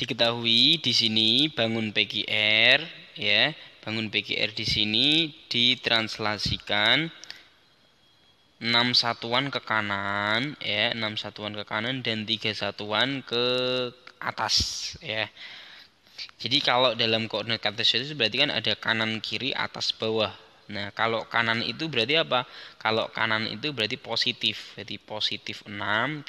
diketahui di sini bangun PGR ya bangun PGR di sini ditranslasikan 6 satuan ke kanan ya 6 satuan ke kanan dan 3 satuan ke atas ya jadi kalau dalam koordinat kartesius itu berarti kan ada kanan kiri atas bawah Nah, kalau kanan itu berarti apa? Kalau kanan itu berarti positif. Berarti positif 6.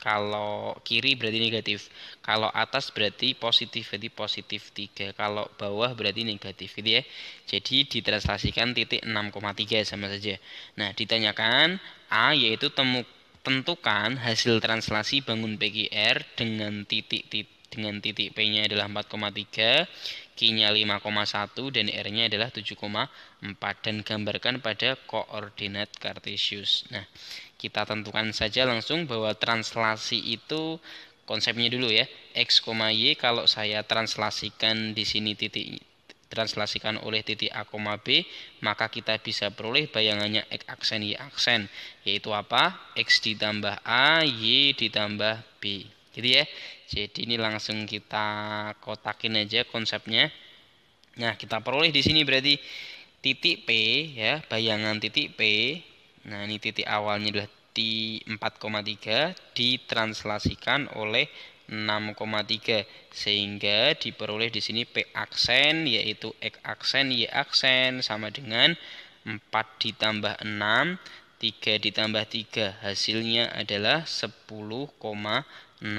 Kalau kiri berarti negatif. Kalau atas berarti positif. Berarti positif 3. Kalau bawah berarti negatif. Gitu ya. Jadi ditranslasikan titik 6,3 sama saja. Nah, ditanyakan A yaitu temu, tentukan hasil translasi bangun PGR dengan titik-titik dengan titik P-nya adalah 4,3, Q-nya 5,1 dan R-nya adalah 7,4 dan gambarkan pada koordinat kartesius. Nah, kita tentukan saja langsung bahwa translasi itu konsepnya dulu ya. X, Y kalau saya translasikan di sini titik translasikan oleh titik A, B, maka kita bisa peroleh bayangannya X aksen, Y aksen, yaitu apa? X ditambah A, Y ditambah B. Gitu ya. Jadi ini langsung kita kotakin aja konsepnya. Nah, kita peroleh di sini berarti titik P ya, bayangan titik P. Nah, ini titik awalnya sudah di 4,3 ditranslasikan oleh 6,3 sehingga diperoleh di sini P aksen yaitu X aksen Y aksen sama dengan 4 ditambah 6 3 ditambah 3 hasilnya adalah 6.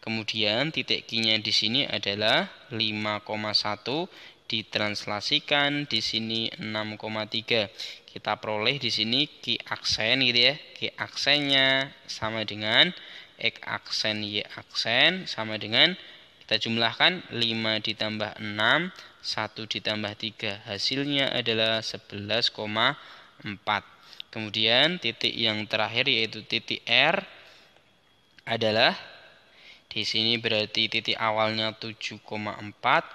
Kemudian titik Q-nya di sini adalah 5,1 ditranslasikan di sini 6,3. Kita peroleh di sini Q aksen gitu ya. Q aksennya sama dengan X aksen Y aksen sama dengan kita jumlahkan 5 ditambah 6 1 ditambah 3 hasilnya adalah 11,4 kemudian titik yang terakhir yaitu titik R adalah di sini berarti titik awalnya 7,4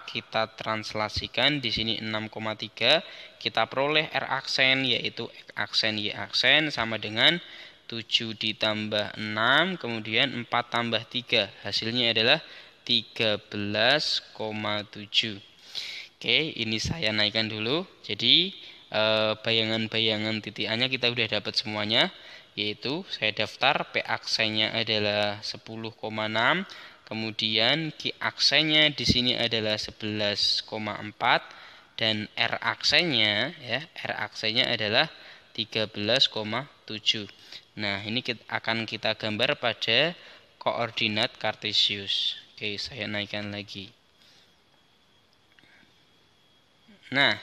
kita translasikan di sini 6,3 kita peroleh R aksen yaitu aksen Y aksen sama dengan 7 ditambah 6 kemudian 4 tambah 3 hasilnya adalah 13,7 Oke ini saya naikkan dulu jadi eh, bayangan-bayangan A titikannya kita sudah dapat semuanya yaitu saya daftar P aksennya adalah 10,6 kemudian Q aksennya di sini adalah 11,4 dan R aksennya ya R aksennya adalah 13,7 nah ini kita, akan kita gambar pada koordinat kartesius oke saya naikkan lagi nah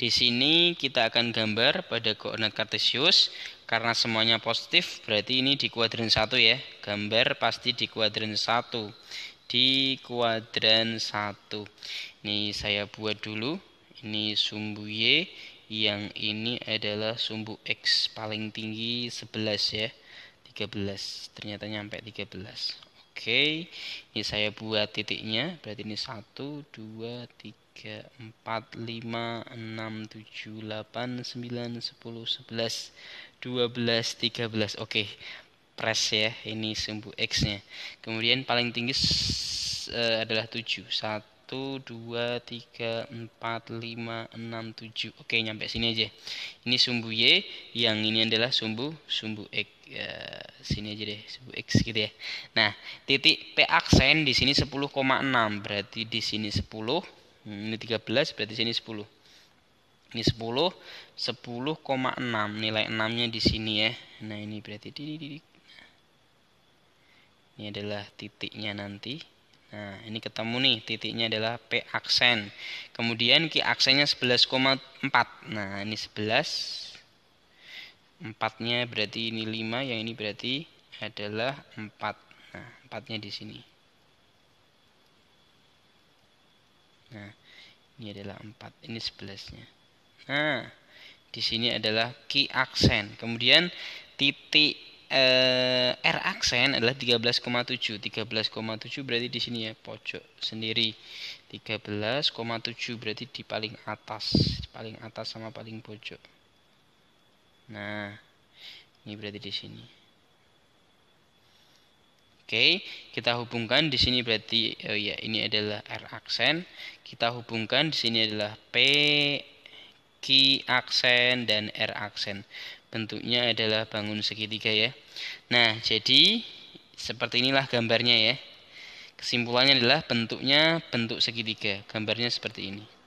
di sini kita akan gambar pada koordinat kartesius karena semuanya positif, berarti ini di kuadran 1 ya. Gambar pasti di kuadran 1. Di kuadran 1. Ini saya buat dulu. Ini sumbu Y, yang ini adalah sumbu X paling tinggi 11 ya. 13. Ternyata nyampe 13. Oke, ini saya buat titiknya, berarti ini 1, 2, 3 empat lima enam tujuh delapan sembilan sepuluh sebelas dua belas tiga belas Oke, okay. press ya, ini sumbu X-nya Kemudian paling tinggi uh, adalah tujuh satu dua tiga empat lima enam tujuh Oke, nyampe sini aja Ini sumbu Y, yang ini adalah sumbu sumbu X ya, Sini aja deh, sumbu X gitu ya Nah, titik P aksen di sini 10,6 Berarti di sini 10 Hmm, ini 13 berarti sini 10. Ini 10, 10,6 nilai 6-nya di sini ya. Nah, ini berarti dididik. Ini adalah titiknya nanti. Nah, ini ketemu nih titiknya adalah P aksen. Kemudian Q aksennya 11,4. Nah, ini 11 4-nya berarti ini 5, yang ini berarti adalah 4. Nah, 4-nya di sini. Nah, ini adalah 4, ini 11-nya. Nah, di sini adalah key aksen. Kemudian titik eh, R aksen adalah 13,7. 13,7 berarti di sini ya pojok sendiri. 13,7 berarti di paling atas, di paling atas sama paling pojok. Nah, ini berarti di sini. Oke, kita hubungkan di sini berarti oh ya ini adalah R aksen. Kita hubungkan di sini adalah P Q aksen dan R aksen. Bentuknya adalah bangun segitiga ya. Nah, jadi seperti inilah gambarnya ya. Kesimpulannya adalah bentuknya bentuk segitiga. Gambarnya seperti ini.